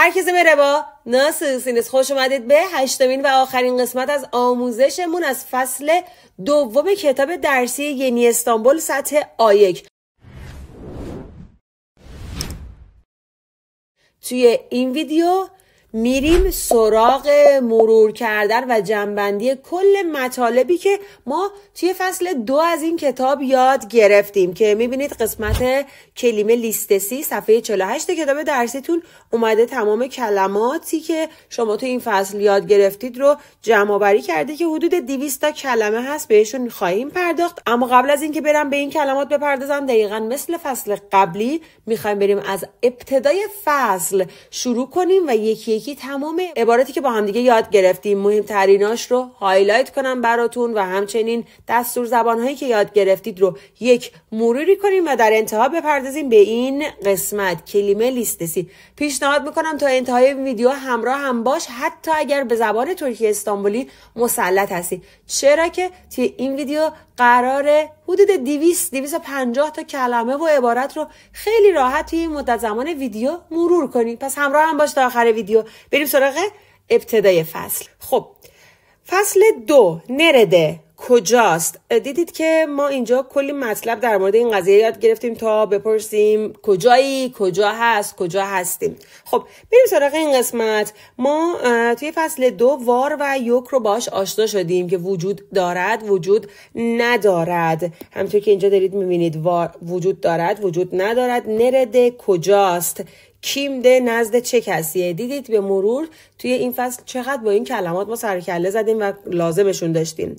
herkese با Nasılsınız? خوش اومدید به هشتمین و آخرین قسمت از آموزشمون از فصل دوم کتاب درسی ینی استانبول سطح آیک. توی این ویدیو میریم سراغ مرور کردن و جنبندی کل مطالبی که ما توی فصل دو از این کتاب یاد گرفتیم که میبینید قسمت کلمه لیست سی صفحه 48 کتاب درسیتون اومده تمام کلماتی که شما توی این فصل یاد گرفتید رو جمع آوری کرده که حدود 200 تا کلمه هست بهشون خواهیم پرداخت اما قبل از اینکه برم به این کلمات بپردازم دقیقا مثل فصل قبلی میخوایم بریم از ابتدای فصل شروع کنیم و یکی یکی تمام عباراتی که با همدیگه یاد گرفتیم مهمتریناش رو هایلایت کنم براتون و همچنین دستور زبانهایی که یاد گرفتید رو یک مروری کنیم و در انتها بپردازیم به این قسمت کلمه لیستسی پیشنهاد میکنم تا انتهای ویدیو همراه هم باش حتی اگر به زبان ترکی استانبولی مسلط هستی چرا که توی این ویدیو قرار حدود 200 250 تا کلمه و عبارت رو خیلی راحت توی این مدت زمان ویدیو مرور کنیم پس همراه هم باش تا آخر ویدیو بریم سراغ ابتدای فصل خب فصل دو نرده کجاست دیدید که ما اینجا کلی مطلب در مورد این قضیه یاد گرفتیم تا بپرسیم کجایی کجا هست کجا هستیم خب بریم سراغ این قسمت ما توی فصل دو وار و یک رو باش آشنا شدیم که وجود دارد وجود ندارد همطور که اینجا دارید میبینید وار وجود دارد وجود ندارد نرده کجاست کیم ده نزد چه کسیه دیدید به مرور توی این فصل چقدر با این کلمات ما سرکله زدیم و لازمشون داشتیم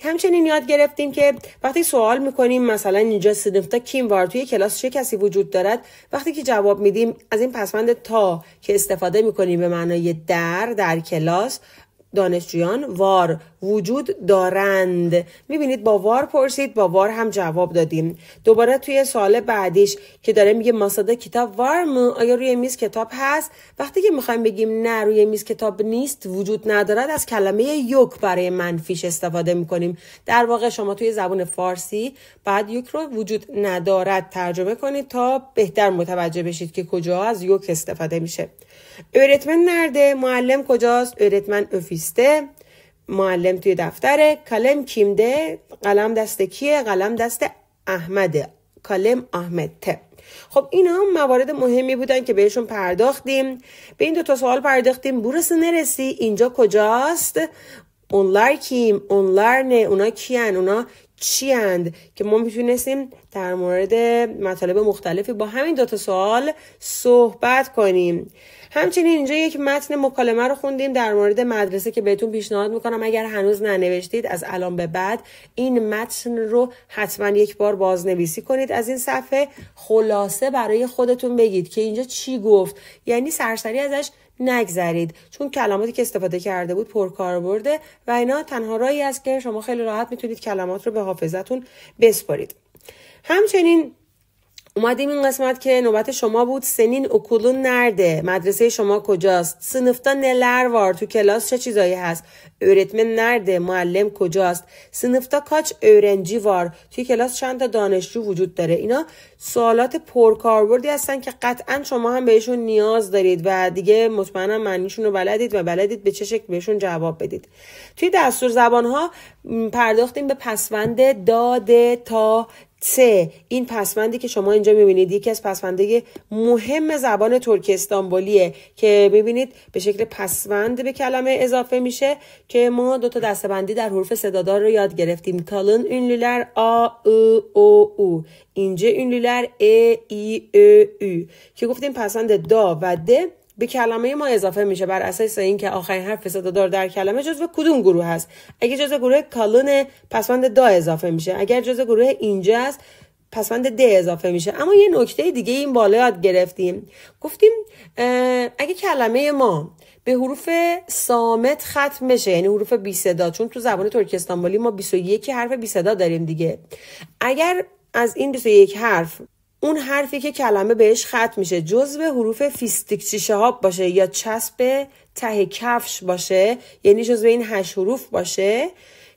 همچنین یاد گرفتیم که وقتی سوال میکنیم مثلا اینجا سنفتا کیم وار توی کلاس چه کسی وجود دارد وقتی که جواب میدیم از این پسمند تا که استفاده میکنیم به معنای در در کلاس دانشجویان وار وجود دارند میبینید با وار پرسید با وار هم جواب دادیم دوباره توی سال بعدیش که داره میگه ماسادا کتاب وارم آیا روی میز کتاب هست وقتی که میخوایم بگیم نه روی میز کتاب نیست وجود ندارد از کلمه یک برای منفیش استفاده میکنیم در واقع شما توی زبان فارسی بعد یک رو وجود ندارد ترجمه کنید تا بهتر متوجه بشید که کجا از یک استفاده میشه ارتمن nerede معلم کجاست öğretmen معلم توی دفتره کلم کیمده قلم دست کیه قلم دست احمده کلم احمد ته خب هم موارد مهمی بودن که بهشون پرداختیم به این دو تا سوال پرداختیم بورس نرسی اینجا کجاست اونلار کیم اونلار نه اونا کیان اونا چی اند که ما میتونستیم در مورد مطالب مختلفی با همین دو تا سوال صحبت کنیم همچنین اینجا یک متن مکالمه رو خوندیم در مورد مدرسه که بهتون پیشنهاد میکنم اگر هنوز ننوشتید از الان به بعد این متن رو حتما یک بار بازنویسی کنید از این صفحه خلاصه برای خودتون بگید که اینجا چی گفت یعنی سرسری ازش نگذرید چون کلماتی که استفاده کرده بود پرکاربرده و اینا تنها راهی است که شما خیلی راحت میتونید کلمات رو به حافظتون بسپارید همچنین اومدیم این قسمت که نوبت شما بود سنین اکولون نرده مدرسه شما کجاست سنفتا نلر وار تو کلاس چه چیزایی هست اورتمه نرده معلم کجاست سنفتا کاچ اورنجی وار توی کلاس چند تا دانشجو وجود داره اینا سوالات پرکاربردی هستن که قطعا شما هم بهشون نیاز دارید و دیگه مطمئنا معنیشون رو بلدید و بلدید به چه شکل بهشون جواب بدید توی دستور زبان ها پرداختیم به پسوند داده تا سه این پسمندی که شما اینجا میبینید یکی از پسمنده مهم زبان ترک استانبولیه که میبینید به شکل پسمند به کلمه اضافه میشه که ما دو تا دستبندی در حروف صدادار رو یاد گرفتیم کالن ünlüler آ او او او اینجا اونلولر ا ای او او که گفتیم پسند دا و د به کلمه ما اضافه میشه بر اساس اینکه آخرین حرف دار در کلمه جزو کدوم گروه هست اگه جزو گروه کالون پسوند دا اضافه میشه اگر جزو گروه اینجا است پسوند د اضافه میشه اما یه نکته دیگه این بالا یاد گرفتیم گفتیم اگه کلمه ما به حروف سامت ختم بشه یعنی حروف بی صدا چون تو زبان استانبولی ما 21 حرف بی صدا داریم دیگه اگر از این 21 حرف اون حرفی که کلمه بهش ختم میشه جزو حروف فیستیک شهاب باشه یا چسب ته کفش باشه یعنی جزو این هشت حروف باشه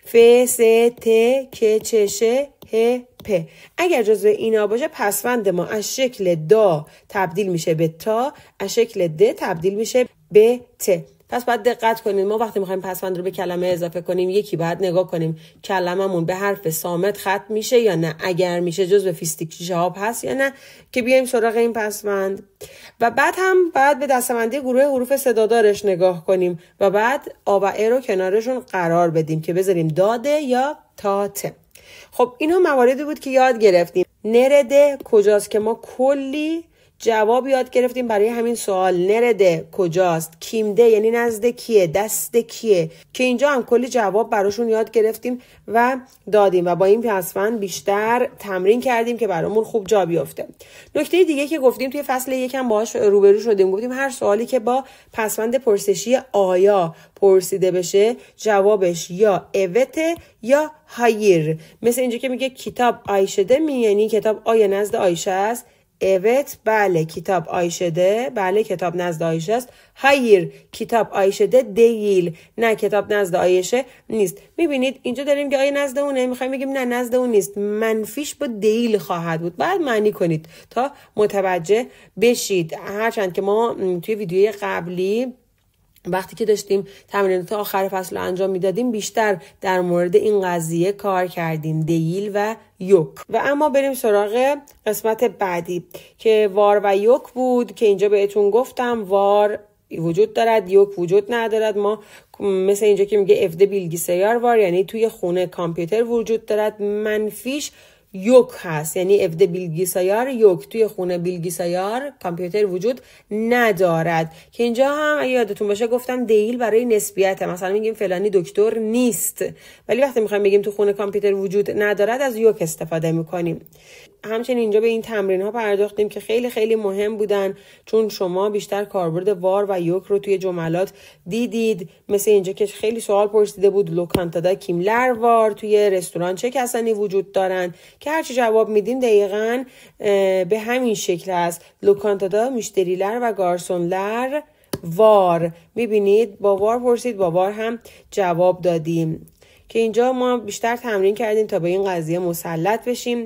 ف س ت ک چ ش ه پ اگر جزو اینا باشه پسوند ما از شکل دا تبدیل میشه به تا از شکل د تبدیل میشه به ت پس باید دقت کنید ما وقتی میخوایم پسوند رو به کلمه اضافه کنیم یکی باید نگاه کنیم کلممون به حرف سامت ختم میشه یا نه اگر میشه جز به فیستیک جواب هست یا نه که بیایم سراغ این پسوند و بعد هم بعد به دستمندی گروه حروف صدادارش نگاه کنیم و بعد آ و رو کنارشون قرار بدیم که بذاریم داده یا تاته خب اینها مواردی بود که یاد گرفتیم نرده کجاست که ما کلی جواب یاد گرفتیم برای همین سوال نرده کجاست کیمده یعنی نزد کیه دست کیه که اینجا هم کلی جواب براشون یاد گرفتیم و دادیم و با این پسفند بیشتر تمرین کردیم که برامون خوب جا بیفته نکته دیگه که گفتیم توی فصل یکم باهاش روبرو شدیم گفتیم هر سوالی که با پسفند پرسشی آیا پرسیده بشه جوابش یا اوت یا هایر مثل اینجا که میگه کتاب آیشده می یعنی کتاب آیا نزد آیشه است Evet, کتاب ده بله بله کتاب نزد Ayşe است. کتاب آیشه ده دیل نه کتاب نزد آیشه نیست میبینید اینجا داریم که آیه نزد اونه میخوایم بگیم نه نزد اون نیست منفیش با دیل خواهد بود بعد معنی کنید تا متوجه بشید هرچند که ما توی ویدیوی قبلی وقتی که داشتیم تمرینات آخر فصل رو انجام میدادیم بیشتر در مورد این قضیه کار کردیم دیل و یوک و اما بریم سراغ قسمت بعدی که وار و یوک بود که اینجا بهتون گفتم وار وجود دارد یوک وجود ندارد ما مثل اینجا که میگه افده بیلگی سیار وار یعنی توی خونه کامپیوتر وجود دارد منفیش یک هست یعنی افده بیلگیسایار یک توی خونه بیلگیسایار کامپیوتر وجود ندارد که اینجا هم اگه یادتون باشه گفتم دیل برای نسبیته مثلا میگیم فلانی دکتر نیست ولی وقتی میخوایم بگیم تو خونه کامپیوتر وجود ندارد از یک استفاده میکنیم همچنین اینجا به این تمرین ها پرداختیم که خیلی خیلی مهم بودن چون شما بیشتر کاربرد وار و یوک رو توی جملات دیدید مثل اینجا که خیلی سوال پرسیده بود لوکانتادا کیملر وار توی رستوران چه کسانی وجود دارند که هرچی جواب میدیم دقیقا به همین شکل است لوکانتادا میشتریلر و لر وار میبینید با وار پرسید با وار هم جواب دادیم که اینجا ما بیشتر تمرین کردیم تا به این قضیه مسلط بشیم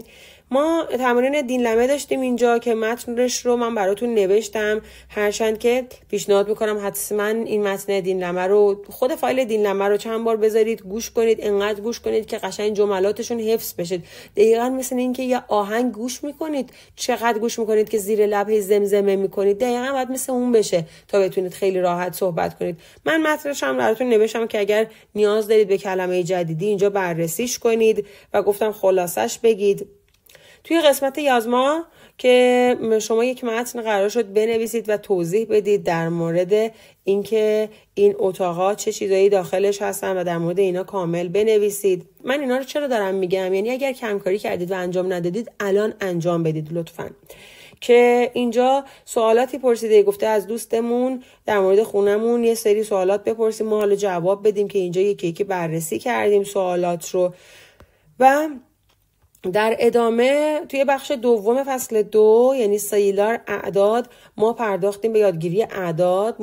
ما تمرین دین لمه داشتیم اینجا که متنش رو من براتون نوشتم هرچند که پیشنهاد میکنم حتما این متن دین رو خود فایل دین لمه رو چند بار بذارید گوش کنید انقدر گوش کنید که قشنگ جملاتشون حفظ بشید دقیقا مثل اینکه یه آهنگ گوش میکنید چقدر گوش میکنید که زیر لب هی زمزمه میکنید دقیقا باید مثل اون بشه تا بتونید خیلی راحت صحبت کنید من متنش هم براتون نوشتم که اگر نیاز دارید به کلمه جدیدی اینجا بررسیش کنید و گفتم خلاصش بگید توی قسمت یازما که شما یک متن قرار شد بنویسید و توضیح بدید در مورد اینکه این اتاقا چه چیزایی داخلش هستن و در مورد اینا کامل بنویسید من اینا رو چرا دارم میگم یعنی اگر کمکاری کردید و انجام ندادید الان انجام بدید لطفا که اینجا سوالاتی پرسیده گفته از دوستمون در مورد خونمون یه سری سوالات بپرسیم ما حالا جواب بدیم که اینجا یکی یکی بررسی کردیم سوالات رو و در ادامه توی بخش دوم فصل دو یعنی سیلار اعداد ما پرداختیم به یادگیری اعداد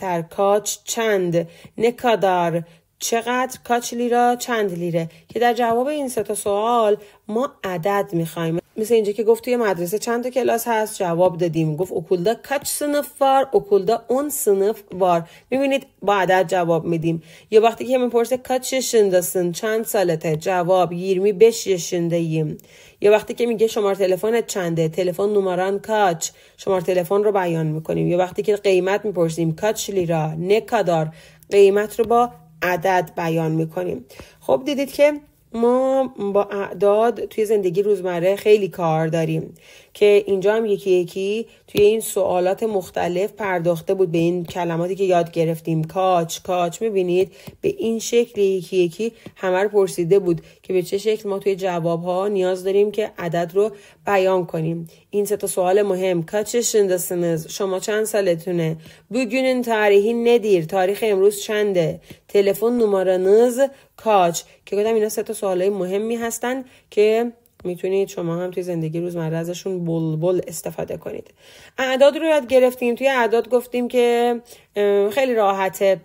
تر کاچ چند نکادار چقدر کاچ لیرا چند لیره که در جواب این سه تا سوال ما عدد میخوایم مثل اینجا که گفت توی مدرسه چند تا کلاس هست جواب دادیم گفت اکولدا کچ سنف وار اکولدا اون سنف وار میبینید با عدد جواب میدیم یا وقتی که میپرسه کچ سن چند سالته جواب 25 بش ایم یا وقتی که میگه شمار تلفن چنده تلفن نمران کچ شمار تلفن رو بیان میکنیم یا وقتی که قیمت میپرسیم کچ لیرا نکادار قیمت رو با عدد بیان میکنیم خب دیدید که ما با اعداد توی زندگی روزمره خیلی کار داریم که اینجا هم یکی یکی توی این سوالات مختلف پرداخته بود به این کلماتی که یاد گرفتیم کاچ کاچ میبینید به این شکل یکی یکی همه پرسیده بود که به چه شکل ما توی جواب ها نیاز داریم که عدد رو بیان کنیم این سه تا سوال مهم کاچ شندسنز شما چند سالتونه بگونین تاریخی ندیر تاریخ امروز چنده تلفن نمارنز کاچ که گفتم اینا سه تا سوالای مهمی هستن که میتونید شما هم توی زندگی روزمره ازشون بلبل استفاده کنید اعداد رو یاد گرفتیم توی اعداد گفتیم که خیلی راحته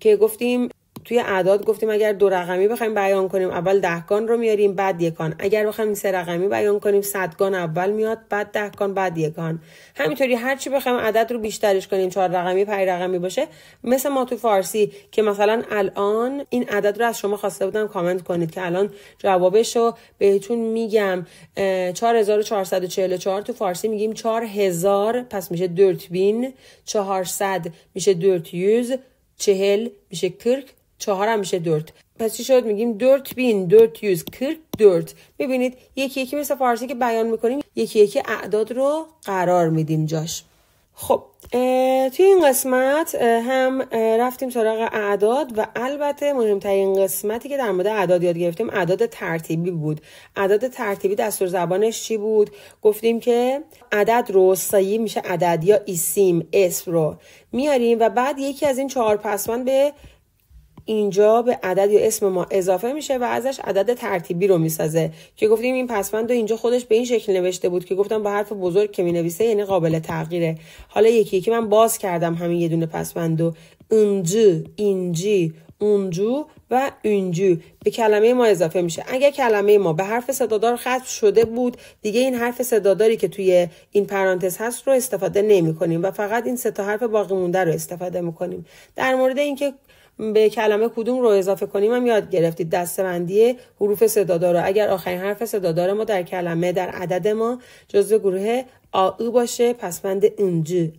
که گفتیم توی اعداد گفتیم اگر دو رقمی بخوایم بیان کنیم اول دهگان رو میاریم بعد یکان اگر بخوایم سه رقمی بیان کنیم صدگان اول میاد بعد دهگان بعد یکان همینطوری هر چی بخوایم عدد رو بیشترش کنیم چهار رقمی پنج رقمی باشه مثل ما تو فارسی که مثلا الان این عدد رو از شما خواسته بودم کامنت کنید که الان جوابش رو بهتون میگم 4444 تو فارسی میگیم 4000 پس میشه دورتبین 400 میشه دورتیوز چهل میشه کرک چهار هم میشه پس چی شد میگیم دورت بین درت یوز کرک دورت میبینید یکی یکی مثل فارسی که بیان میکنیم یکی یکی اعداد رو قرار میدیم جاش خب توی این قسمت هم رفتیم سراغ اعداد و البته مهمترین قسمتی که در مورد اعداد یاد گرفتیم اعداد ترتیبی بود اعداد ترتیبی دستور زبانش چی بود گفتیم که عدد رو سایی میشه عدد یا ایسیم اسم رو میاریم و بعد یکی از این چهار پسوند به اینجا به عدد یا اسم ما اضافه میشه و ازش عدد ترتیبی رو میسازه که گفتیم این پسوند اینجا خودش به این شکل نوشته بود که گفتم با حرف بزرگ که مینویسه یعنی قابل تغییره حالا یکی یکی من باز کردم همین یه دونه پسوند و اینجی اینجی اونجو و اونجو به کلمه ما اضافه میشه اگر کلمه ما به حرف صدادار ختم شده بود دیگه این حرف صداداری که توی این پرانتز هست رو استفاده نمی کنیم و فقط این سه تا حرف باقی مونده رو استفاده میکنیم در مورد اینکه به کلمه کدوم رو اضافه کنیم هم یاد گرفتید دستبندی حروف صدادار اگر آخرین حرف صدادار ما در کلمه در عدد ما جزو گروه آ باشه پس بند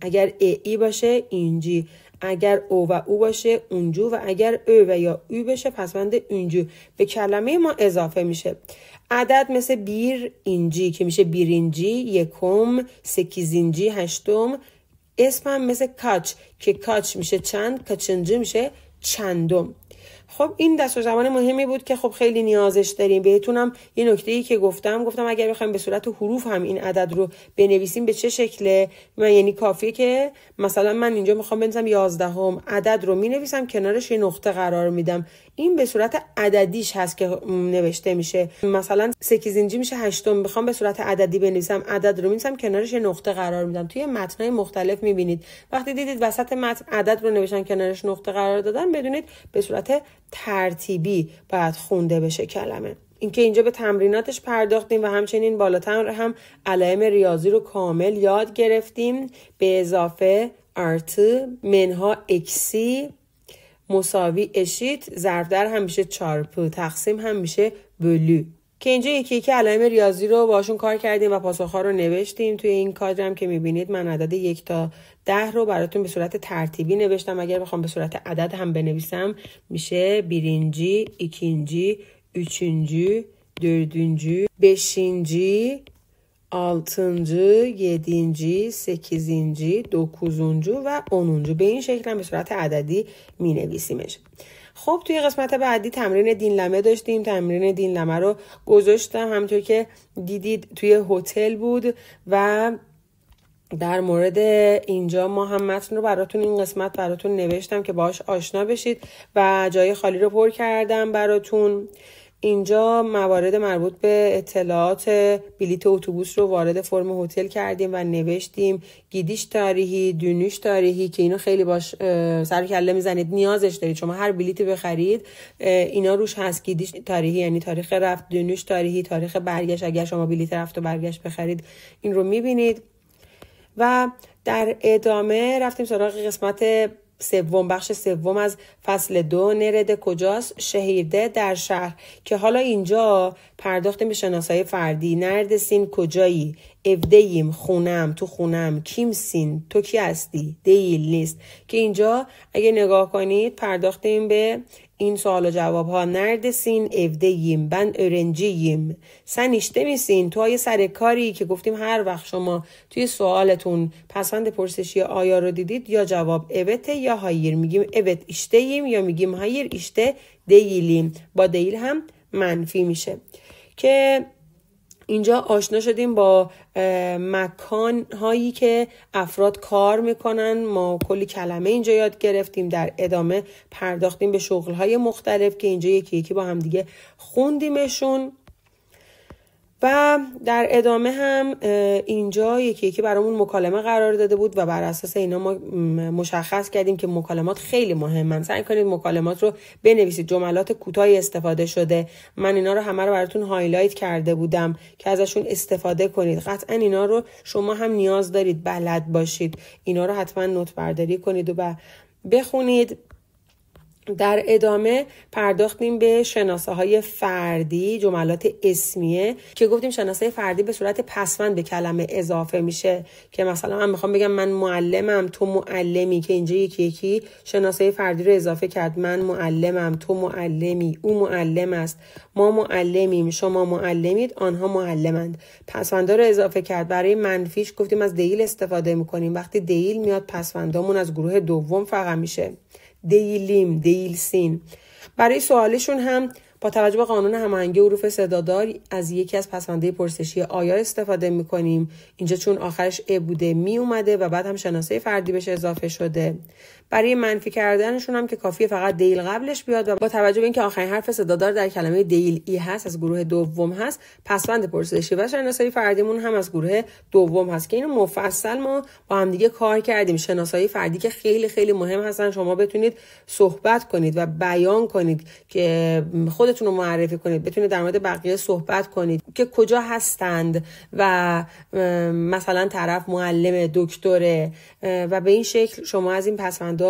اگر ای, ای باشه اینجی اگر او و او باشه اونجو و اگر او و یا او بشه پس بند اونجو به کلمه ما اضافه میشه عدد مثل بیر اینجی که میشه بیرینجی یکم سکیزینجی هشتم اسم هم مثل کاچ که کاچ میشه چند کچنجی میشه چندم خب این دست و زبان مهمی بود که خب خیلی نیازش داریم بهتونم یه نکته ای که گفتم گفتم اگر بخوایم به صورت حروف هم این عدد رو بنویسیم به چه شکله من یعنی کافیه که مثلا من اینجا میخوام بنویسم یازدهم عدد رو مینویسم کنارش یه نقطه قرار میدم این به صورت عددیش هست که نوشته میشه مثلا سکیزینجی میشه هشتم میخوام به صورت عددی بنویسم عدد رو میسم کنارش نقطه قرار میدم توی متنای مختلف میبینید وقتی دیدید وسط متن عدد رو نوشتن کنارش نقطه قرار دادن بدونید به صورت ترتیبی باید خونده بشه کلمه اینکه اینجا به تمریناتش پرداختیم و همچنین بالاتر هم علائم ریاضی رو کامل یاد گرفتیم به اضافه ارت منها اکسی مساوی اشیت ضرب در هم میشه چارپو تقسیم هم میشه بلو که اینجا یکی یکی علائم ریاضی رو باشون کار کردیم و پاسخها رو نوشتیم توی این کادر هم که میبینید من عدد یک تا ده رو براتون به صورت ترتیبی نوشتم اگر بخوام به صورت عدد هم بنویسم میشه بیرینجی، ایکینجی، اوچینجی، دردونجی، بشینجی، 6، 7، 8، 9 و 10 به این شکل هم به صورت عددی می نویسیمش. خب توی قسمت بعدی تمرین دینلمه داشتیم تمرین دینلمه لمه رو گذاشتم همطور که دیدید توی هتل بود و در مورد اینجا ما هم متن رو براتون این قسمت براتون نوشتم که باش آشنا بشید و جای خالی رو پر کردم براتون اینجا موارد مربوط به اطلاعات بلیت اتوبوس رو وارد فرم هتل کردیم و نوشتیم گیدیش تاریخی دونیش تاریخی که اینو خیلی باش سر کله میزنید نیازش دارید شما هر بلیتی بخرید اینا روش هست گیدیش تاریخی یعنی تاریخ رفت دونیش تاریخی تاریخ برگشت اگر شما بلیت رفت و برگشت بخرید این رو میبینید و در ادامه رفتیم سراغ قسمت سوم بخش سوم از فصل دو نرده کجاست شهیرده در شهر که حالا اینجا پرداخت به شناسایی فردی نرد سین کجایی افدهیم خونم تو خونم کیم سین تو کی هستی دیل نیست که اینجا اگه نگاه کنید پرداختیم به این سوال و جواب ها نرد سین افدهیم بن ارنجیم سنیشته میسین تو های سر کاری که گفتیم هر وقت شما توی سوالتون پسند پرسشی آیا رو دیدید یا جواب اوته یا هایر میگیم اوت اشتهیم یا میگیم هایر اشته دیلیم با دیل هم منفی میشه که اینجا آشنا شدیم با مکان هایی که افراد کار میکنن ما کلی کلمه اینجا یاد گرفتیم در ادامه پرداختیم به شغل های مختلف که اینجا یکی یکی با همدیگه خوندیمشون و در ادامه هم اینجا یکی یکی برامون مکالمه قرار داده بود و بر اساس اینا ما مشخص کردیم که مکالمات خیلی مهمن سعی کنید مکالمات رو بنویسید جملات کوتاهی استفاده شده من اینا رو همه رو براتون هایلایت کرده بودم که ازشون استفاده کنید قطعا اینا رو شما هم نیاز دارید بلد باشید اینا رو حتما نوت برداری کنید و بخونید در ادامه پرداختیم به شناسه های فردی جملات اسمیه که گفتیم شناسه فردی به صورت پسوند به کلمه اضافه میشه که مثلا من میخوام بگم من معلمم تو معلمی که اینجا یکی یکی شناسه فردی رو اضافه کرد من معلمم تو معلمی او معلم است ما معلمیم شما معلمید آنها معلمند پسوندا رو اضافه کرد برای منفیش گفتیم از دیل استفاده میکنیم وقتی دیل میاد پسوندامون از گروه دوم فقط میشه دیلیم دیلسین برای سوالشون هم با توجه به قانون هماهنگی حروف صدادار از یکی از پسنده پرسشی آیا استفاده میکنیم اینجا چون آخرش ا بوده می اومده و بعد هم شناسه فردی بهش اضافه شده برای منفی کردنشون هم که کافیه فقط دیل قبلش بیاد و با توجه به اینکه آخرین حرف صدادار در کلمه دیل ای هست از گروه دوم هست پسوند پرسشی و شناسایی فردیمون هم از گروه دوم هست که اینو مفصل ما با هم دیگه کار کردیم شناسایی فردی که خیلی خیلی مهم هستن شما بتونید صحبت کنید و بیان کنید که خودتون رو معرفی کنید بتونید در مورد بقیه صحبت کنید که کجا هستند و مثلا طرف معلم دکتره و به این شکل شما از این پسوند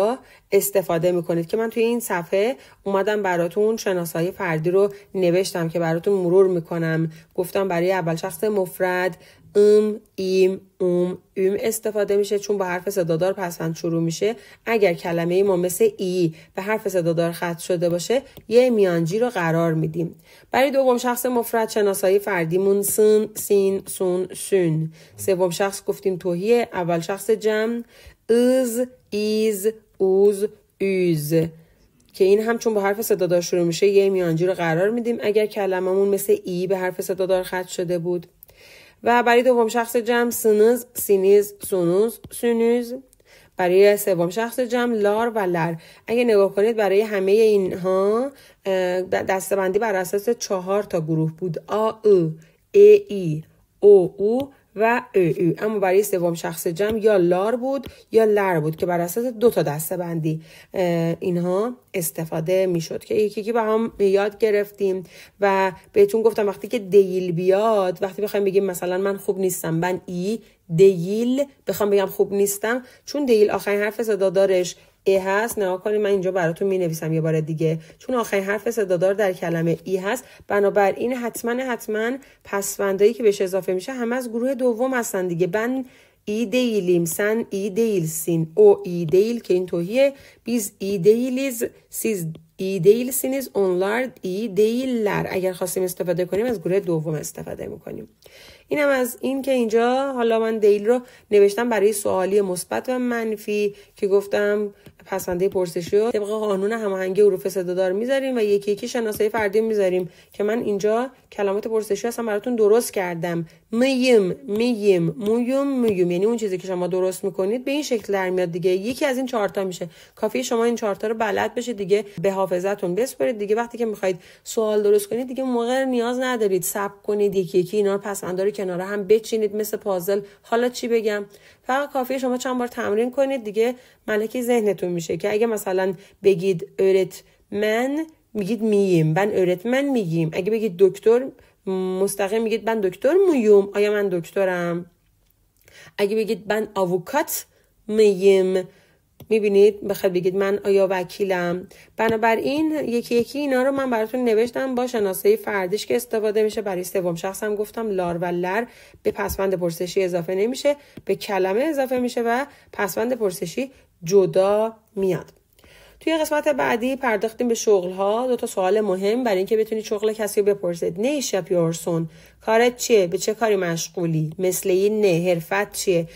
استفاده میکنید که من توی این صفحه اومدم براتون شناسایی فردی رو نوشتم که براتون مرور میکنم گفتم برای اول شخص مفرد ام ایم اوم ایم استفاده میشه چون با حرف صدادار پسند شروع میشه اگر کلمه ای ما مثل ای به حرف صدادار خط شده باشه یه میانجی رو قرار میدیم برای دوم شخص مفرد شناسایی فردیمون سن سین سون سون سوم شخص گفتیم توهیه اول شخص جمع از ایز اوز اوز که این هم چون با حرف صدادار شروع میشه یه میانجی رو قرار میدیم اگر کلممون مثل ای به حرف صدادار خط شده بود و برای دوم شخص جمع سنز سینیز سونوز سونوز برای سوم شخص جمع لار و لر اگه نگاه کنید برای همه اینها دستبندی بر اساس چهار تا گروه بود آ ا ای ای او او و او, او اما برای سوم شخص جمع یا لار بود یا لر بود که بر اساس دو تا دسته بندی اینها استفاده میشد که یکی که به هم یاد گرفتیم و بهتون گفتم وقتی که دیل بیاد وقتی بخوایم بگیم مثلا من خوب نیستم من ای دیل بخوام بگم خوب نیستم چون دیل آخرین حرف صدا دارش ای هست نه کنید من اینجا براتون می نویسم یه بار دیگه چون آخرین حرف صدادار در کلمه ای هست بنابراین حتما حتما پسوندایی که بهش اضافه میشه همه از گروه دوم هستن دیگه بن ای دیلیم سن ای دیل سین او ای دیل که این توهیه بیز ای دیلیز سیز ای دیل سینیز ای دیلر اگر خواستیم استفاده کنیم از گروه دوم استفاده میکنیم اینم از این که اینجا حالا من دیل رو نوشتم برای سوالی مثبت و منفی که گفتم پسنده پرسشی رو طبق قانون هماهنگی حروف صدادار میذاریم و یکی یکی شناسه فردی میذاریم که من اینجا کلمات پرسشی هستم براتون درست کردم میم میم مویم مویم یعنی اون چیزی که شما درست میکنید به این شکل در میاد دیگه یکی از این چهارتا میشه کافی شما این چهارتا رو بلد بشه دیگه به حافظتون بسپرید دیگه وقتی که میخواید سوال درست کنید دیگه موقع نیاز ندارید سب کنید یکی یکی اینا رو پس انداری کنار هم بچینید مثل پازل حالا چی بگم فقط کافیه شما چند بار تمرین کنید دیگه ملکه ذهنتون میشه که اگه مثلا بگید ارت من میگید میم، من öğretmen میگیم اگه بگید دکتر مستقیم میگید من دکتر میوم آیا من دکترم اگه بگید من آووکات مییم میبینید بخواد بگید من آیا وکیلم بنابراین یکی یکی اینا رو من براتون نوشتم با شناسه فردیش که استفاده میشه برای سوم شخصم گفتم لار و لر به پسوند پرسشی اضافه نمیشه به کلمه اضافه میشه و پسوند پرسشی جدا میاد توی قسمت بعدی پرداختیم به شغل ها دو تا سوال مهم برای اینکه بتونید شغل کسی رو بپرسید نه شپ یورسون کارت چیه به چه کاری مشغولی مثل این نه حرفت چیه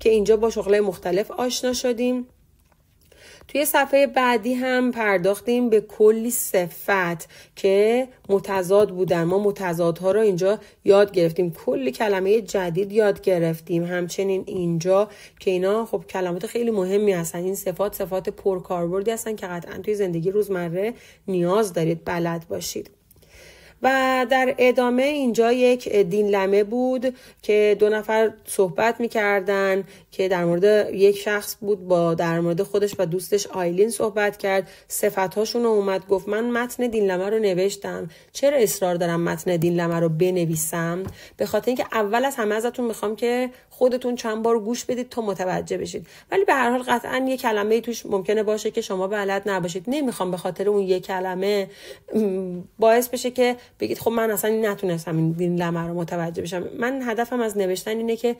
که اینجا با شغل مختلف آشنا شدیم توی صفحه بعدی هم پرداختیم به کلی صفت که متضاد بودن ما متضادها رو اینجا یاد گرفتیم کلی کلمه جدید یاد گرفتیم همچنین اینجا که اینا خب کلمات خیلی مهمی هستن این صفات صفات پرکاربردی هستن که قطعا توی زندگی روزمره نیاز دارید بلد باشید و در ادامه اینجا یک دین لمه بود که دو نفر صحبت میکردن که در مورد یک شخص بود با در مورد خودش و دوستش آیلین صحبت کرد صفتهاشون رو اومد گفت من متن دین لمه رو نوشتم چرا اصرار دارم متن دین لمه رو بنویسم به خاطر اینکه اول از همه ازتون میخوام که خودتون چند بار گوش بدید تا متوجه بشید ولی به هر حال قطعا یه کلمه توش ممکنه باشه که شما بلد نباشید نمیخوام به خاطر اون یه کلمه باعث بشه که بگید خب من اصلا نتونستم این لمه رو متوجه بشم من هدفم از نوشتن اینه که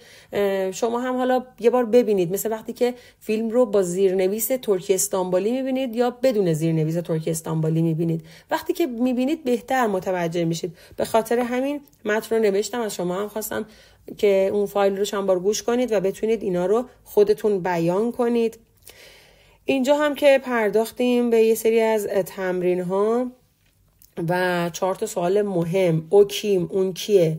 شما هم حالا یه بار ببینید مثل وقتی که فیلم رو با زیرنویس ترکی استانبولی میبینید یا بدون زیرنویس ترکی استانبولی میبینید وقتی که میبینید بهتر متوجه میشید به خاطر همین متن رو نوشتم از شما هم خواستم که اون فایل رو چند بار گوش کنید و بتونید اینا رو خودتون بیان کنید اینجا هم که پرداختیم به یه سری از تمرین ها و چهار تا سوال مهم او کیم اون کیه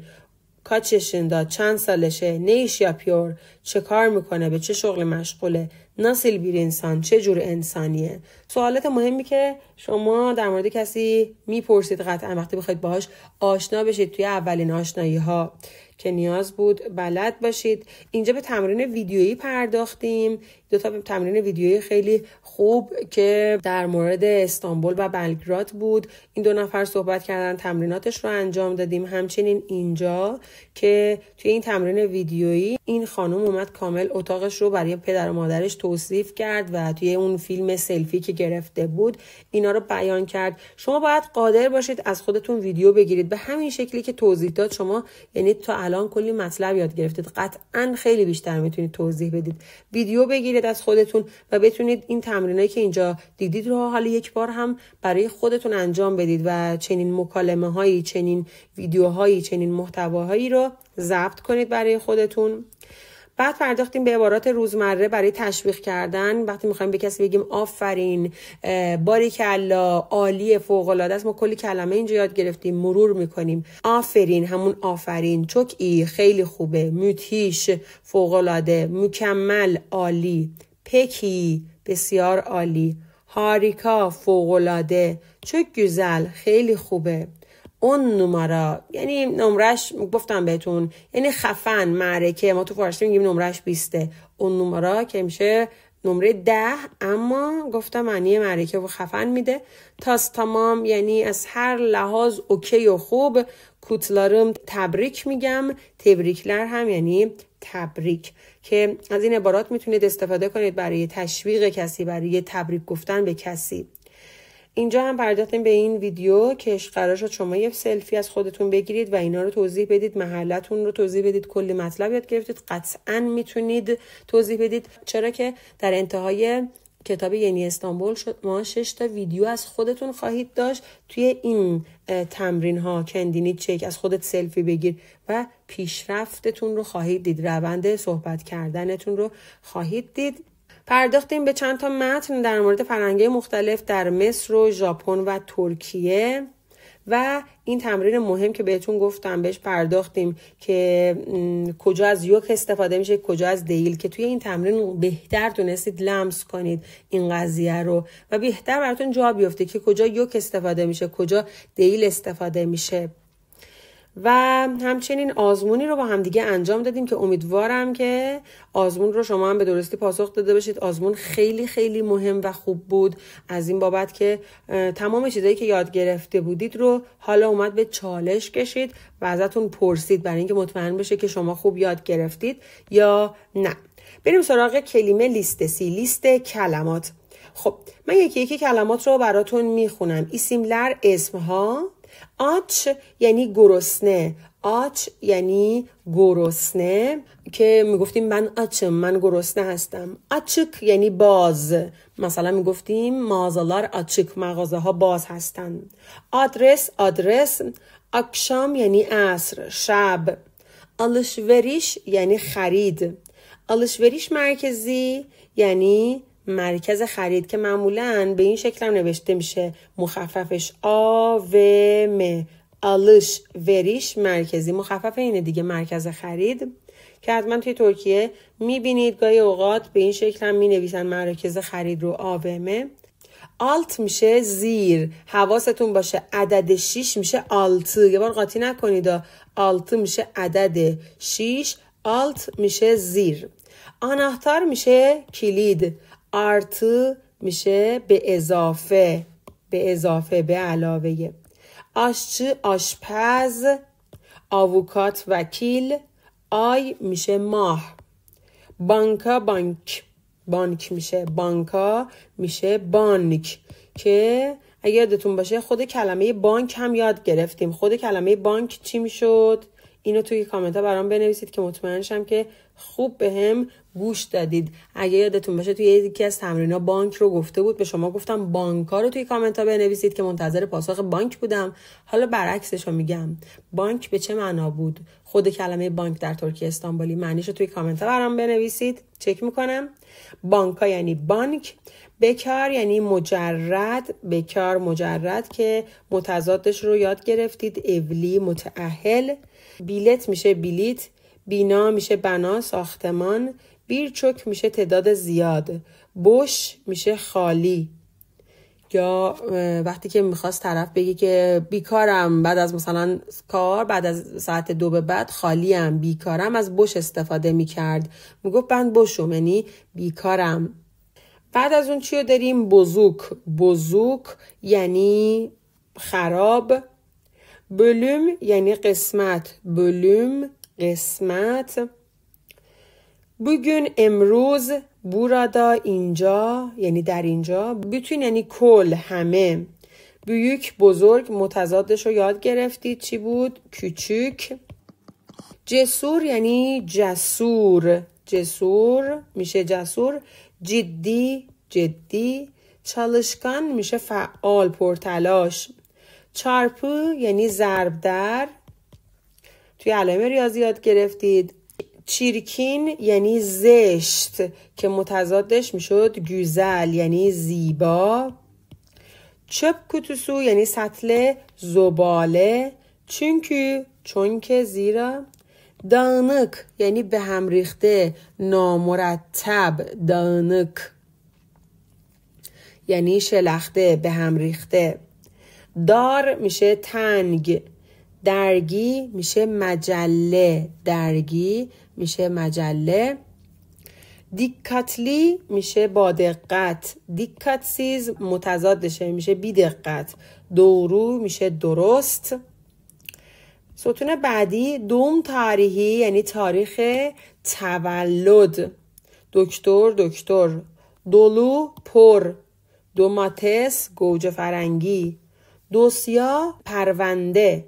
کاچشن داد چند سالشه نیش یا پیور چه کار میکنه به چه شغل مشغوله ناسیل بیر انسان چه جور انسانیه سوالات مهمی که شما در مورد کسی میپرسید قطعا وقتی بخواید باهاش آشنا بشید توی اولین آشنایی ها که نیاز بود بلد باشید اینجا به تمرین ویدیویی پرداختیم دو تا تمرین ویدیویی خیلی خوب که در مورد استانبول و بلگراد بود این دو نفر صحبت کردن تمریناتش رو انجام دادیم همچنین اینجا که توی این تمرین ویدیویی این خانم اومد کامل اتاقش رو برای پدر و مادرش توصیف کرد و توی اون فیلم سلفی که گرفته بود اینا رو بیان کرد شما باید قادر باشید از خودتون ویدیو بگیرید به همین شکلی که توضیح داد شما یعنی تا الان کلی مطلب یاد گرفتید قطعا خیلی بیشتر میتونید توضیح بدید ویدیو بگیرید از خودتون و بتونید این تمرینایی که اینجا دیدید رو حالا یک بار هم برای خودتون انجام بدید و چنین مکالمه هایی چنین ویدیوهایی چنین محتواهایی رو ضبط کنید برای خودتون بعد پرداختیم به عبارات روزمره برای تشویق کردن وقتی میخوایم به کسی بگیم آفرین باریکلا عالی فوق العاده است ما کلی کلمه اینجا یاد گرفتیم مرور میکنیم آفرین همون آفرین چوکی خیلی خوبه متیش فوق العاده مکمل عالی پکی بسیار عالی هاریکا العاده چوک گوزل خیلی خوبه اون نمرا یعنی نمرش گفتم بهتون یعنی خفن معرکه ما تو فارسی میگیم نمرش بیسته اون نمرا که میشه نمره ده اما گفتم معنی معرکه و خفن میده تاس تمام یعنی از هر لحاظ اوکی و خوب کوتلارم تبریک میگم تبریکلر هم یعنی تبریک که از این عبارات میتونید استفاده کنید برای تشویق کسی برای تبریک گفتن به کسی اینجا هم پرداختیم به این ویدیو که قرار شد شما یه سلفی از خودتون بگیرید و اینا رو توضیح بدید محلتون رو توضیح بدید کلی مطلب یاد گرفتید قطعا میتونید توضیح بدید چرا که در انتهای کتاب یعنی استانبول شد ما شش تا ویدیو از خودتون خواهید داشت توی این تمرین ها کندینی چک از خودت سلفی بگیر و پیشرفتتون رو خواهید دید روند صحبت کردنتون رو خواهید دید پرداختیم به چند تا متن در مورد فرهنگ مختلف در مصر و ژاپن و ترکیه و این تمرین مهم که بهتون گفتم بهش پرداختیم که کجا از یوک استفاده میشه کجا از دیل که توی این تمرین بهتر تونستید لمس کنید این قضیه رو و بهتر براتون جا بیفته که کجا یوک استفاده میشه کجا دیل استفاده میشه و همچنین آزمونی رو با همدیگه انجام دادیم که امیدوارم که آزمون رو شما هم به درستی پاسخ داده باشید آزمون خیلی خیلی مهم و خوب بود از این بابت که تمام چیزایی که یاد گرفته بودید رو حالا اومد به چالش کشید و ازتون پرسید برای اینکه مطمئن بشه که شما خوب یاد گرفتید یا نه بریم سراغ کلمه لیست سی لیست کلمات خب من یکی یکی کلمات رو براتون میخونم اسم ها، آچ یعنی گرسنه آچ یعنی گرسنه که میگفتیم من آچم من گرسنه هستم آچک یعنی باز مثلا میگفتیم مازالار آچک مغازه ها باز هستند آدرس آدرس اکشام یعنی عصر شب آلشوریش یعنی خرید آلشوریش مرکزی یعنی مرکز خرید که معمولا به این شکل هم نوشته میشه مخففش آ و م آلش وریش مرکزی مخفف اینه دیگه مرکز خرید که حتما توی ترکیه میبینید گاهی اوقات به این شکل هم مینویسن مرکز خرید رو آومه آلت میشه زیر حواستون باشه عدد 6 میشه آلت یه بار قاطی نکنید آلت میشه عدد 6 آلت میشه زیر آناهتار میشه کلید آرتو میشه به اضافه به اضافه به علاوه آشچی آشپز آووکات وکیل آی میشه ماه بانکا بانک بانک میشه بانکا میشه بانک که اگر یادتون باشه خود کلمه بانک هم یاد گرفتیم خود کلمه بانک چی میشد اینو توی کامنت ها برام بنویسید که مطمئن شم که خوب به هم گوش دادید اگه یادتون باشه توی یکی از ها بانک رو گفته بود به شما گفتم بانک ها رو توی کامنت ها بنویسید که منتظر پاسخ بانک بودم حالا برعکسش رو میگم بانک به چه معنا بود خود کلمه بانک در ترکیه استانبولی معنیش رو توی کامنت ها برام بنویسید چک میکنم بانک ها یعنی بانک بکار یعنی مجرد بکار مجرد که متضادش رو یاد گرفتید اولی متعهل بیلت میشه بیلیت بینا میشه بنا ساختمان بیرچک میشه تعداد زیاد بش میشه خالی یا وقتی که میخواست طرف بگی که بیکارم بعد از مثلا کار بعد از ساعت دو به بعد خالیم بیکارم از بش استفاده میکرد میگفت بند بشم یعنی بیکارم بعد از اون چی رو داریم بزوک بزوک یعنی خراب بلوم یعنی قسمت بلوم قسمت بگن امروز بورادا اینجا یعنی در اینجا بیتون یعنی کل همه بیوک بزرگ متضادش رو یاد گرفتید چی بود کوچیک جسور یعنی جسور جسور میشه جسور جدی جدی چالشکان میشه فعال پرتلاش چارپو یعنی ضرب در توی علائم یاد گرفتید چیرکین یعنی زشت که متضادش میشد گوزل یعنی زیبا چپ کتوسو یعنی سطل زباله چونکه چونکه زیرا دانک یعنی به هم ریخته نامرتب دانک یعنی شلخته به هم ریخته دار میشه تنگ درگی میشه مجله درگی میشه مجله دیکاتلی میشه با دقت دیکاتسیز متضادشه میشه بی دقت دورو میشه درست ستون بعدی دوم تاریخی یعنی تاریخ تولد دکتر دکتر دولو پر دوماتس گوجه فرنگی دوسیا پرونده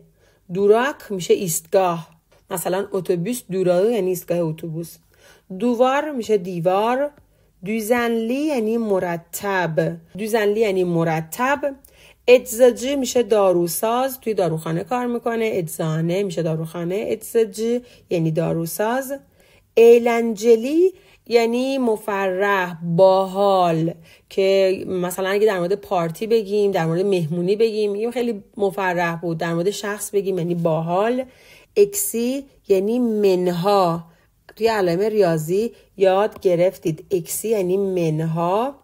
دوراک میشه ایستگاه مثلا اتوبوس دوراک یعنی ایستگاه اتوبوس دووار میشه دیوار دوزنلی یعنی مرتب دوزنلی یعنی مرتب اجزاجی میشه داروساز توی داروخانه کار میکنه اجزانه میشه داروخانه اجزاجی یعنی داروساز ایلنجلی یعنی مفرح باحال که مثلا اگه در مورد پارتی بگیم در مورد مهمونی بگیم میگیم خیلی مفرح بود در مورد شخص بگیم یعنی باحال اکسی یعنی منها توی علائم ریاضی یاد گرفتید اکسی یعنی منها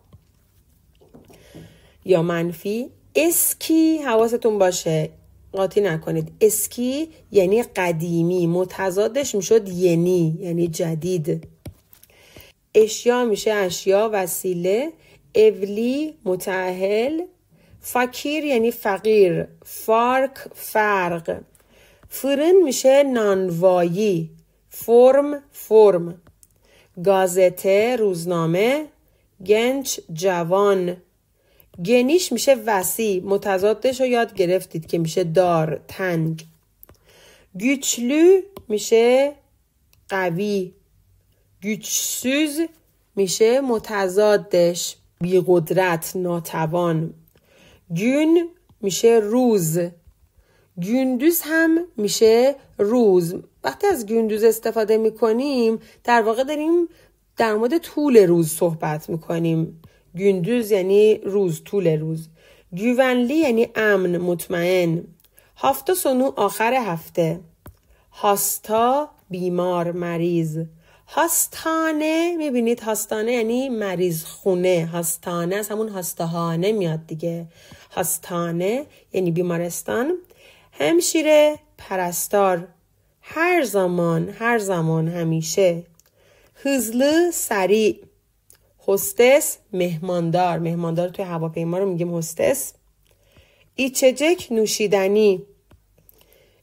یا منفی اسکی حواستون باشه قاطی نکنید اسکی یعنی قدیمی متضادش میشد ینی یعنی جدید اشیا میشه اشیا وسیله اولی متعهل فکیر یعنی فقیر فارک فرق فرن میشه نانوایی فرم فرم گازته روزنامه گنج جوان گنیش میشه وسی، متضادش رو یاد گرفتید که میشه دار تنگ گچلو میشه قوی گیچسوز میشه متضادش بیقدرت ناتوان گون میشه روز گندوز هم میشه روز وقتی از گندوز استفاده میکنیم در واقع داریم در مورد طول روز صحبت میکنیم گندوز یعنی روز طول روز گیونلی یعنی امن مطمئن هفته سنو آخر هفته هاستا بیمار مریض هاستانه میبینید هاستانه یعنی مریض خونه هاستانه از همون هاستهانه میاد دیگه هاستانه یعنی بیمارستان همشیره پرستار هر زمان هر زمان همیشه هزلو سریع هستس مهماندار مهماندار توی هواپیما رو میگیم هستس ایچجک نوشیدنی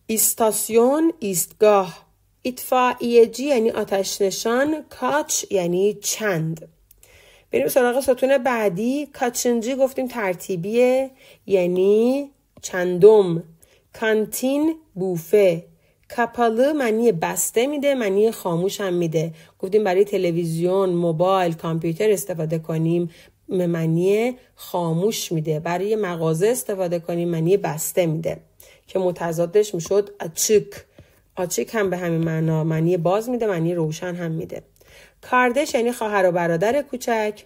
ایستاسیون ایستگاه ایتفاعیجی یعنی آتش نشان کاچ یعنی چند بریم سراغ ستون بعدی کاچنجی گفتیم ترتیبیه یعنی چندم کانتین بوفه کپاله معنی بسته میده معنی خاموش هم میده گفتیم برای تلویزیون موبایل کامپیوتر استفاده کنیم معنی خاموش میده برای مغازه استفاده کنیم معنی بسته میده که متضادش میشد اچک آچیک هم به همین معنا معنی باز میده معنی روشن هم میده کاردش یعنی خواهر و برادر کوچک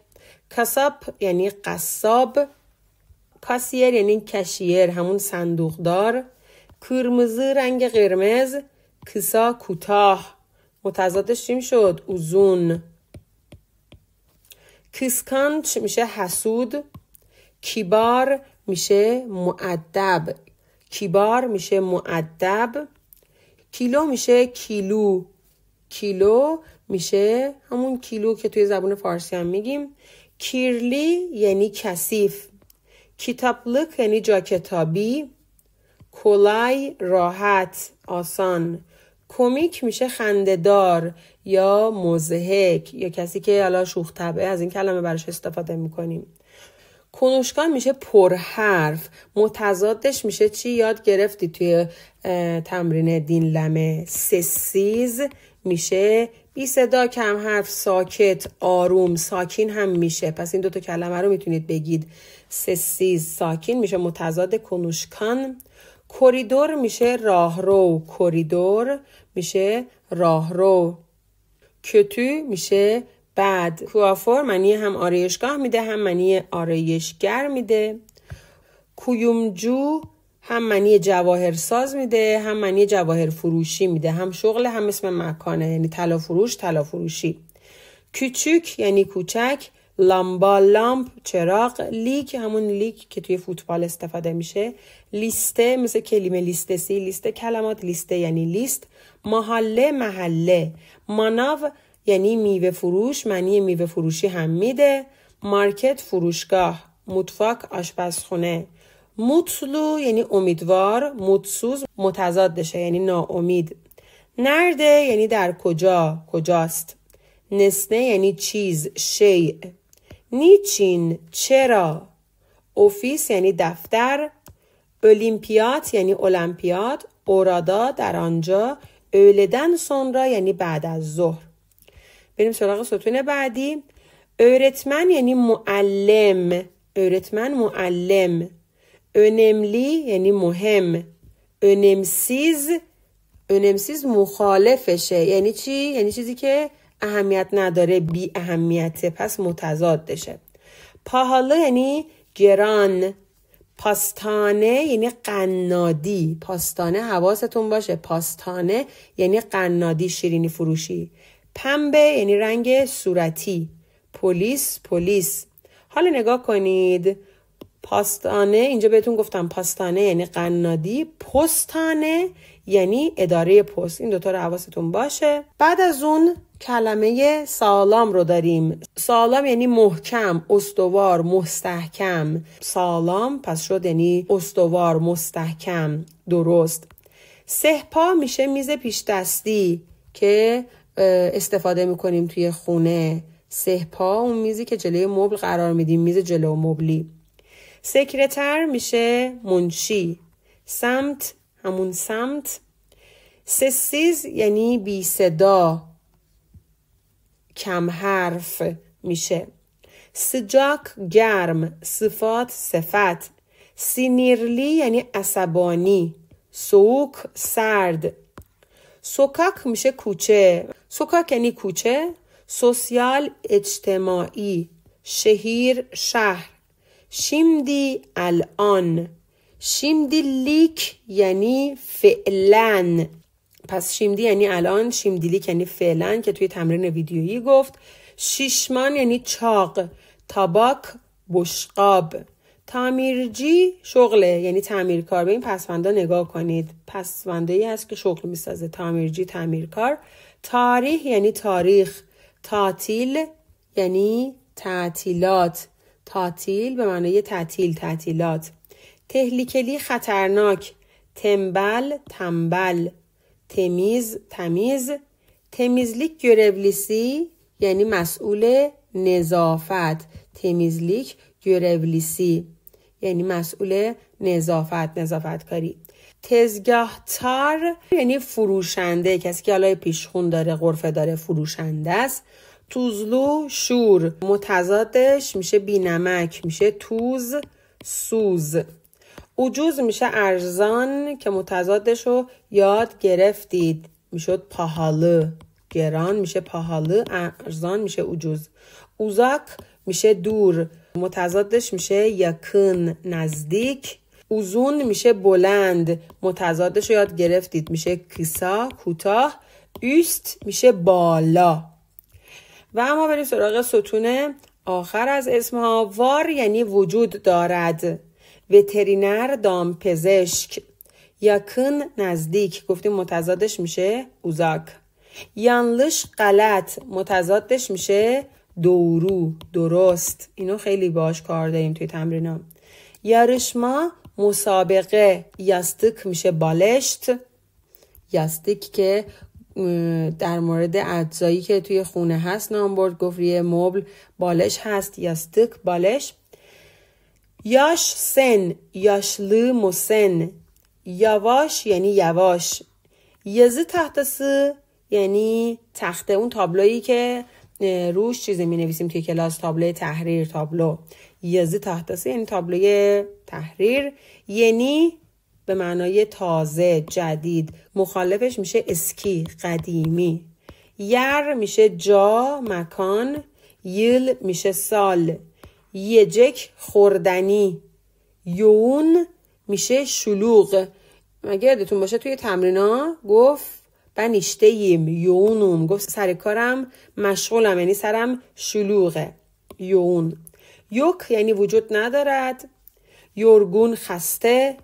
کساب یعنی قصاب کاسیر یعنی کشیر همون صندوقدار کرمزی رنگ قرمز کسا کوتاه متضادش چی شد اوزون کیسکانچ میشه حسود کیبار میشه معدب کیبار میشه معدب کیلو میشه کیلو کیلو میشه همون کیلو که توی زبان فارسی هم میگیم کیرلی یعنی کثیف کتابلک یعنی جا کتابی کلای راحت آسان کمیک میشه خندهدار یا مزهک یا کسی که حالا شوخ از این کلمه براش استفاده میکنیم کنوشکان میشه پرحرف متضادش میشه چی یاد گرفتی توی تمرین دین لمه سسیز میشه بی صدا کم حرف ساکت آروم ساکین هم میشه پس این دوتا کلمه رو میتونید بگید سسیز ساکین میشه متضاد کنوشکان کوریدور میشه راهرو کوریدور میشه راهرو کتو میشه بعد کوافور معنی هم آرایشگاه میده هم معنی آرایشگر میده کویومجو هم معنی جواهرساز میده هم معنی جواهر فروشی میده هم شغل هم اسم مکانه یعنی طلا فروش طلا فروشی کوچک یعنی کوچک لامبا لامپ چراغ لیک همون لیک که توی فوتبال استفاده میشه لیسته مثل کلمه لیستسی لیست کلمات لیسته یعنی لیست محله محله ماناو یعنی میوه فروش معنی میوه فروشی هم میده مارکت فروشگاه مطفاک آشپزخونه مطلو یعنی امیدوار متسوز متضادشه یعنی ناامید نرده یعنی در کجا کجاست نسنه یعنی چیز شیع نیچین چرا اوفیس یعنی دفتر اولیمپیات یعنی المپیاد اورادا در آنجا اولدن سنرا یعنی بعد از ظهر بریم سراغ ستون بعدی اورتمن یعنی معلم اورتمن معلم اونملی یعنی مهم اونمسیز اونمسیز مخالفشه یعنی چی یعنی چیزی که اهمیت نداره بی اهمیته پس دشه پاهاله یعنی گران پاستانه یعنی قنادی پاستانه حواستون باشه پاستانه یعنی قنادی شیرینی فروشی پنبه یعنی رنگ صورتی پلیس پلیس حالا نگاه کنید پاستانه اینجا بهتون گفتم پاستانه یعنی قنادی پستانه یعنی اداره پست این دوتا رو حواستون باشه بعد از اون کلمه سالام رو داریم سالام یعنی محکم استوار مستحکم سالام پس شد یعنی استوار مستحکم درست سهپا میشه میز پیش دستی که استفاده میکنیم توی خونه پا اون میزی که جلوی مبل قرار میدیم میز جلو مبلی سکرتر میشه منشی سمت همون سمت سسیز یعنی بی صدا کم حرف میشه سجاک گرم صفات صفت سینیرلی یعنی عصبانی سوک سرد سوکاک میشه کوچه سوکاک یعنی کوچه سوسیال اجتماعی شهیر شهر شیمدی الان شیمدی لیک یعنی فعلا پس شیمدی یعنی الان شیمدی لیک یعنی فعلا که توی تمرین ویدیویی گفت شیشمان یعنی چاق تاباک بشقاب تعمیرجی شغله یعنی تعمیرکار به این پسوندا نگاه کنید پسونده ای هست که شغل میسازه تعمیرجی تعمیرکار تاریخ یعنی تاریخ تعطیل یعنی تعطیلات تعطیل به معنای تعطیل تعطیلات تهلیکلی خطرناک تمبل تنبل تمیز تمیز تمیزلیک گربلیسی یعنی مسئول نظافت تمیزلیک گربلیسی یعنی مسئول نظافت نظافت کاری تزگاهتار یعنی فروشنده کسی که حالا پیشخون داره غرفه داره فروشنده است توزلو شور متضادش میشه بینمک میشه توز سوز اوجوز میشه ارزان که متضادش رو یاد گرفتید میشد پاهالو گران میشه پاهالو ارزان میشه اوجوز اوزاک میشه دور متضادش میشه یکن نزدیک اوزون میشه بلند متضادش رو یاد گرفتید میشه کسا کوتاه اوست میشه بالا و اما بریم سراغ ستون آخر از اسمها وار یعنی وجود دارد وترینر دامپزشک یکن نزدیک گفتیم متضادش میشه اوزاک یانلش غلط متضادش میشه دورو درست اینو خیلی باش کار داریم توی تمرین هم یارشما مسابقه یاستک میشه بالشت یاستک که در مورد اجزایی که توی خونه هست نام برد گفت مبل بالش هست یاستک بالش یاش سن یاشلی مسن یواش یعنی یواش یزی تحتسی یعنی تخته اون تابلویی که روش چیزی می نویسیم توی کلاس تابلو تحریر تابلو یزی تحتسه یعنی تابلوی تحریر یعنی به معنای تازه جدید مخالفش میشه اسکی قدیمی یر میشه جا مکان یل میشه سال یجک خوردنی یون میشه شلوغ مگه یادتون باشه توی تمرینا گفت ایم یونوم گفت سر کارم مشغولم یعنی سرم شلوغه یون یوک یعنی وجود ندارد یورگون خسته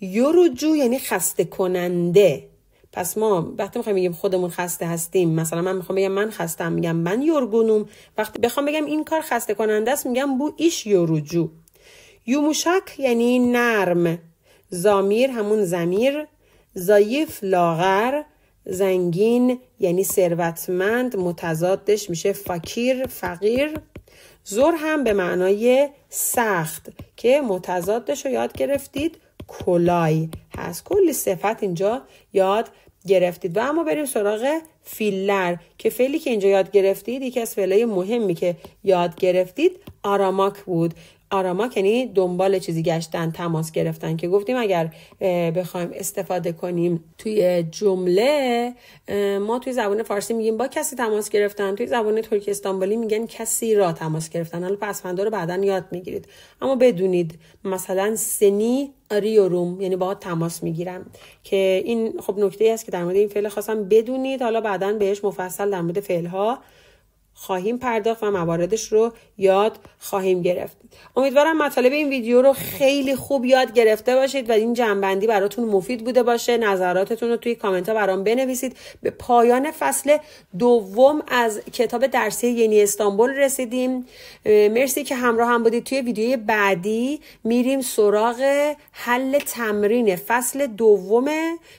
یوروجو یعنی خسته کننده پس ما وقتی میخوایم بگیم خودمون خسته هستیم مثلا من میخوام بگم من خستم میگم من یورگونوم وقتی بخوام بگم این کار خسته کننده است میگم بو ایش یوروجو یوموشک یعنی نرم زامیر همون زمیر زایف لاغر زنگین یعنی ثروتمند متضادش میشه فقیر فقیر زور هم به معنای سخت که متضادش رو یاد گرفتید کلای هست کلی صفت اینجا یاد گرفتید و اما بریم سراغ فیلر که فعلی که اینجا یاد گرفتید یکی از فعلای مهمی که یاد گرفتید آراماک بود آراماک یعنی دنبال چیزی گشتن تماس گرفتن که گفتیم اگر بخوایم استفاده کنیم توی جمله ما توی زبان فارسی میگیم با کسی تماس گرفتن توی زبان ترکی استانبولی میگن کسی را تماس گرفتن حالا پسفندا رو بعدا یاد میگیرید اما بدونید مثلا سنی ریوروم یعنی با تماس میگیرم که این خب نکته ای است که در مورد این فعل خواستم بدونید حالا بعدا بهش مفصل در مورد فعل ها خواهیم پرداخت و مواردش رو یاد خواهیم گرفت امیدوارم مطالب این ویدیو رو خیلی خوب یاد گرفته باشید و این جنبندی براتون مفید بوده باشه نظراتتون رو توی کامنت ها برام بنویسید به پایان فصل دوم از کتاب درسی یعنی استانبول رسیدیم مرسی که همراه هم بودید توی ویدیوی بعدی میریم سراغ حل تمرین فصل دوم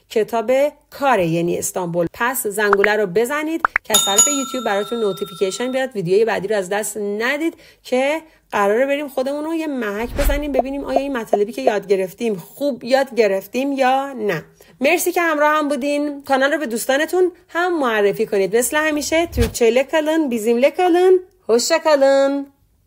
کتاب کار یعنی استانبول پس زنگوله رو بزنید که از طرف یوتیوب براتون نوتیفیکیشن بیاد ویدیوی بعدی رو از دست ندید که قراره بریم خودمون رو یه محک بزنیم ببینیم آیا این مطالبی که یاد گرفتیم خوب یاد گرفتیم یا نه مرسی که همراه هم بودین کانال رو به دوستانتون هم معرفی کنید مثل همیشه توی چله کلن بیزیم لکلن